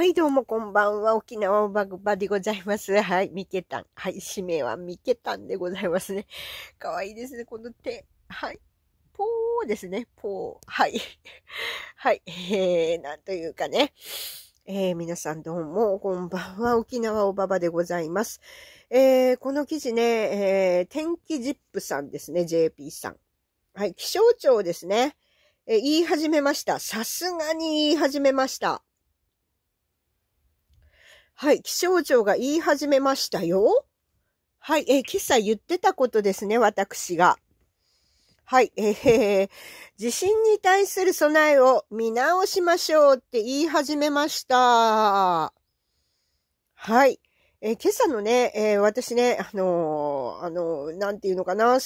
はい、どうもこんばんは。沖縄おばばでございます。はい、みけたん。はい、氏名はみけたんでございますね。かわいいですね、この手。はい。ぽーですね、ぽー。はい。はい、えー、なんというかね。えー、皆さんどうも、こんばんは。沖縄おばばでございます。えー、この記事ね、えー、天気ジップさんですね、JP さん。はい、気象庁ですね。えー、言い始めました。さすがに言い始めました。はい、気象庁が言い始めましたよ。はい、えー、今朝言ってたことですね、私が。はい、えー、地震に対する備えを見直しましょうって言い始めました。はい。えー、今朝のね、えー、私ね、あのー、あのなんていうのかな、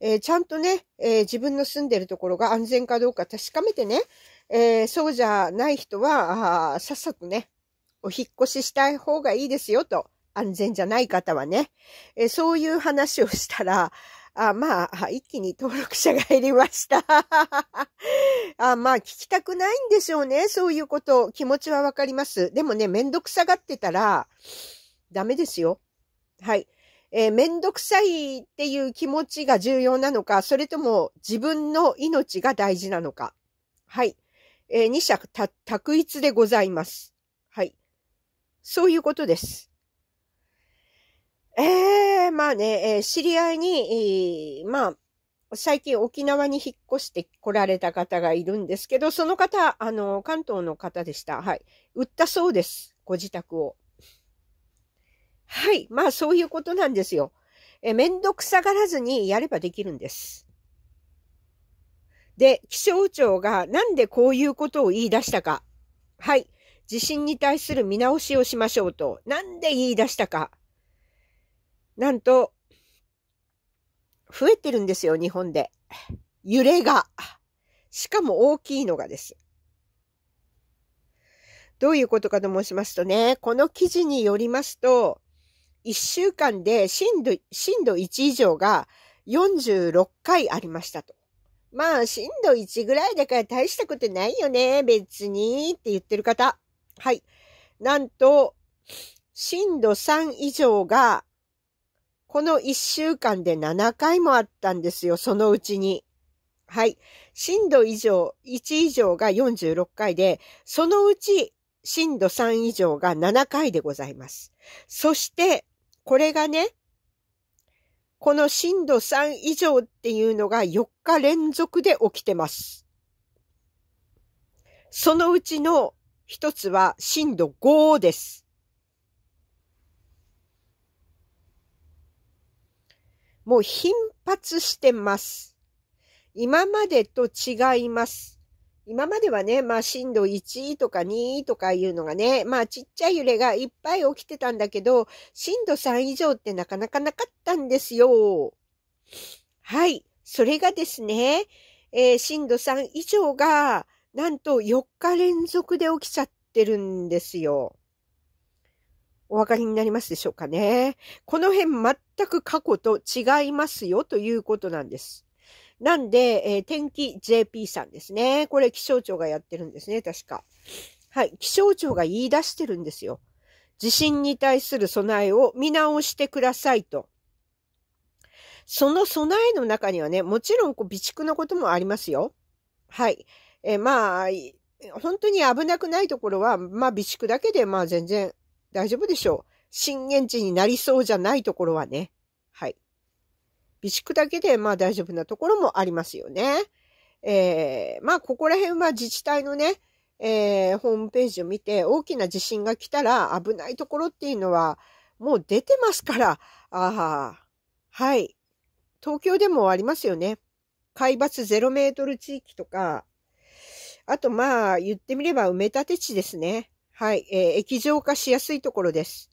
えー、ちゃんとね、えー、自分の住んでるところが安全かどうか確かめてね、えー、そうじゃない人は、あさっさとね、お引越ししたい方がいいですよと、安全じゃない方はね。えそういう話をしたら、あまあ、一気に登録者が減りました。あまあ、聞きたくないんでしょうね。そういうこと。気持ちはわかります。でもね、めんどくさがってたら、ダメですよ。はい。えー、めんどくさいっていう気持ちが重要なのか、それとも自分の命が大事なのか。はい。えー、二者択一でございます。そういうことです。ええー、まあね、えー、知り合いに、まあ、最近沖縄に引っ越して来られた方がいるんですけど、その方、あの、関東の方でした。はい。売ったそうです。ご自宅を。はい。まあ、そういうことなんですよ。え、めんどくさがらずにやればできるんです。で、気象庁がなんでこういうことを言い出したか。はい。地震に対する見直しをしましょうと、なんで言い出したか。なんと、増えてるんですよ、日本で。揺れが。しかも大きいのがです。どういうことかと申しますとね、この記事によりますと、1週間で震度、震度1以上が46回ありましたと。まあ、震度1ぐらいだから大したことないよね、別に、って言ってる方。はい。なんと、震度3以上が、この1週間で7回もあったんですよ、そのうちに。はい。震度以上、1以上が46回で、そのうち震度3以上が7回でございます。そして、これがね、この震度3以上っていうのが4日連続で起きてます。そのうちの一つは震度5です。もう頻発してます。今までと違います。今まではね、まあ震度1とか2とかいうのがね、まあちっちゃい揺れがいっぱい起きてたんだけど、震度3以上ってなかなかなかったんですよ。はい。それがですね、えー、震度3以上が、なんと4日連続で起きちゃってるんですよ。お分かりになりますでしょうかね。この辺全く過去と違いますよということなんです。なんで、えー、天気 JP さんですね。これ気象庁がやってるんですね、確か。はい、気象庁が言い出してるんですよ。地震に対する備えを見直してくださいと。その備えの中にはね、もちろんこう備蓄のこともありますよ。はい。えまあ、本当に危なくないところは、まあ、備蓄だけで、まあ、全然大丈夫でしょう。震源地になりそうじゃないところはね。はい。備蓄だけで、まあ、大丈夫なところもありますよね。えー、まあ、ここら辺は自治体のね、えー、ホームページを見て、大きな地震が来たら危ないところっていうのは、もう出てますから、ああ、はい。東京でもありますよね。海抜0メートル地域とか、あと、まあ、言ってみれば埋め立て地ですね。はい、えー、液状化しやすいところです。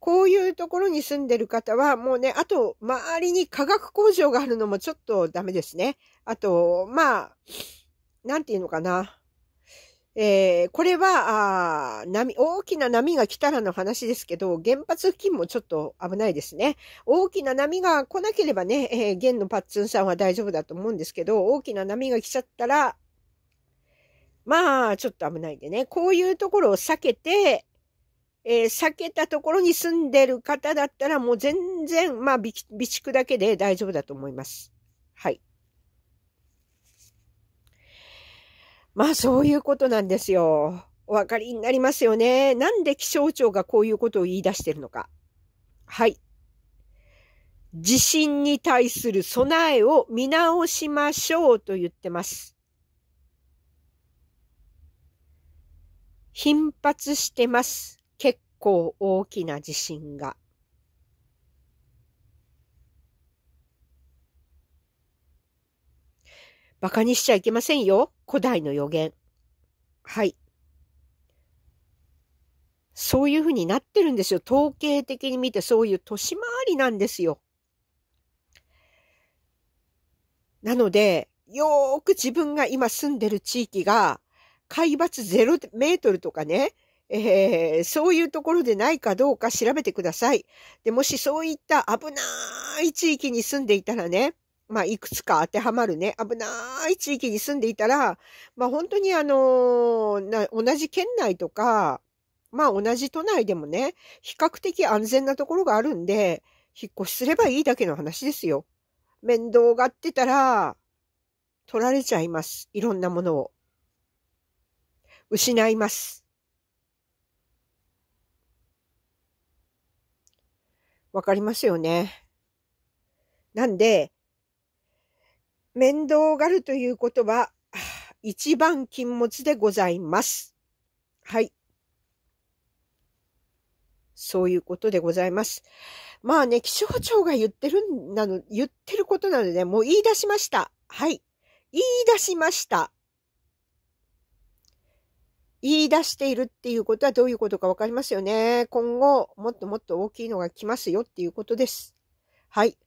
こういうところに住んでる方は、もうね、あと、周りに化学工場があるのもちょっとダメですね。あと、まあ、なんていうのかな。えー、これは、あ波、大きな波が来たらの話ですけど、原発付近もちょっと危ないですね。大きな波が来なければね、えー、現のパッツンさんは大丈夫だと思うんですけど、大きな波が来ちゃったら、まあ、ちょっと危ないんでね、こういうところを避けて、えー、避けたところに住んでる方だったらもう全然、まあ、備蓄だけで大丈夫だと思います。はい。まあ、そういうことなんですよ。お分かりになりますよね。なんで気象庁がこういうことを言い出してるのか。はい。地震に対する備えを見直しましょうと言ってます。頻発してます。結構大きな地震が。馬鹿にしちゃいけませんよ。古代の予言。はい。そういうふうになってるんですよ。統計的に見てそういう年回りなんですよ。なので、よーく自分が今住んでる地域が海抜0メートルとかね、えー、そういうところでないかどうか調べてください。で、もしそういった危ない地域に住んでいたらね、まあ、いくつか当てはまるね、危ない地域に住んでいたら、まあ、本当にあのな、同じ県内とか、まあ、同じ都内でもね、比較的安全なところがあるんで、引っ越しすればいいだけの話ですよ。面倒がってたら、取られちゃいます。いろんなものを。失います。わかりますよね。なんで、面倒がるということは、一番禁物でございます。はい。そういうことでございます。まあね、気象庁が言ってる、なの、言ってることなので、ね、もう言い出しました。はい。言い出しました。言い出しているっていうことはどういうことかわかりますよね。今後、もっともっと大きいのが来ますよっていうことです。はい。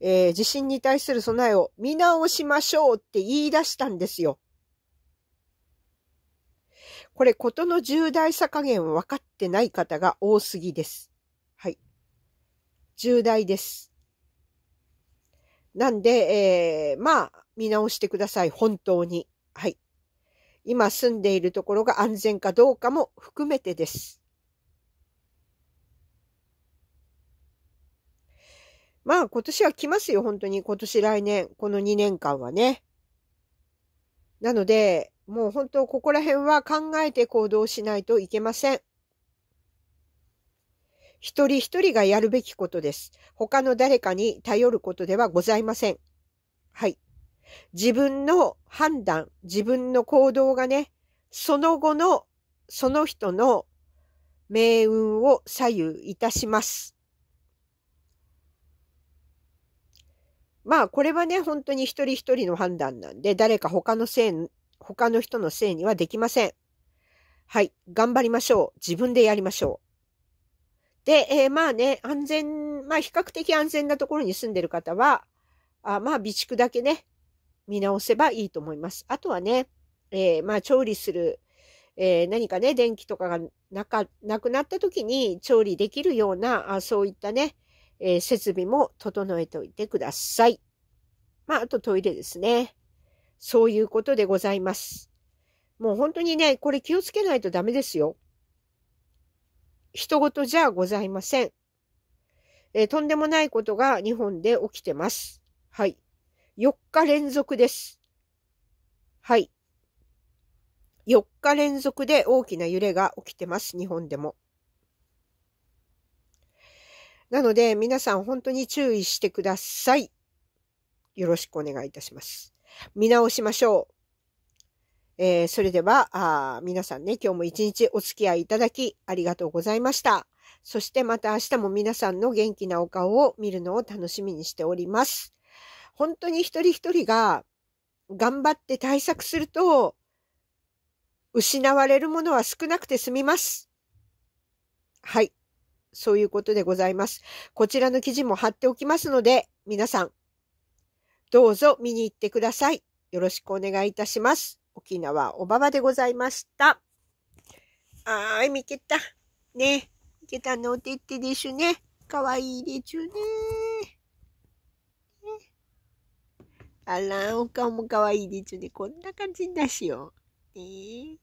えー、地震に対する備えを見直しましょうって言い出したんですよ。これ、ことの重大さ加減分かってない方が多すぎです。はい。重大です。なんで、えー、まあ、見直してください。本当に。はい。今住んでいるところが安全かどうかも含めてです。まあ今年は来ますよ、本当に。今年来年、この2年間はね。なので、もう本当ここら辺は考えて行動しないといけません。一人一人がやるべきことです。他の誰かに頼ることではございません。はい。自分の判断、自分の行動がね、その後の、その人の命運を左右いたします。まあ、これはね、本当に一人一人の判断なんで、誰か他のせい、他の人のせいにはできません。はい。頑張りましょう。自分でやりましょう。で、えー、まあね、安全、まあ比較的安全なところに住んでる方は、あまあ備蓄だけね、見直せばいいと思います。あとはね、えー、まあ、調理する、えー、何かね、電気とかがなかなくなった時に調理できるような、あそういったね、えー、設備も整えておいてください。まあ、あとトイレですね。そういうことでございます。もう本当にね、これ気をつけないとダメですよ。人事じゃございません。えー、とんでもないことが日本で起きてます。はい。4日連続です。はい。4日連続で大きな揺れが起きてます、日本でも。なので、皆さん本当に注意してください。よろしくお願いいたします。見直しましょう。えー、それではあ、皆さんね、今日も一日お付き合いいただきありがとうございました。そしてまた明日も皆さんの元気なお顔を見るのを楽しみにしております。本当に一人一人が頑張って対策すると、失われるものは少なくて済みます。はい。そういうことでございます。こちらの記事も貼っておきますので、皆さん、どうぞ見に行ってください。よろしくお願いいたします。沖縄おばばでございました。あーい、見けた。ね。見けたのおてってでしゅね。かわいいでちゅね。あら、お顔も可愛いでちゅね。こんな感じになしよえーえ。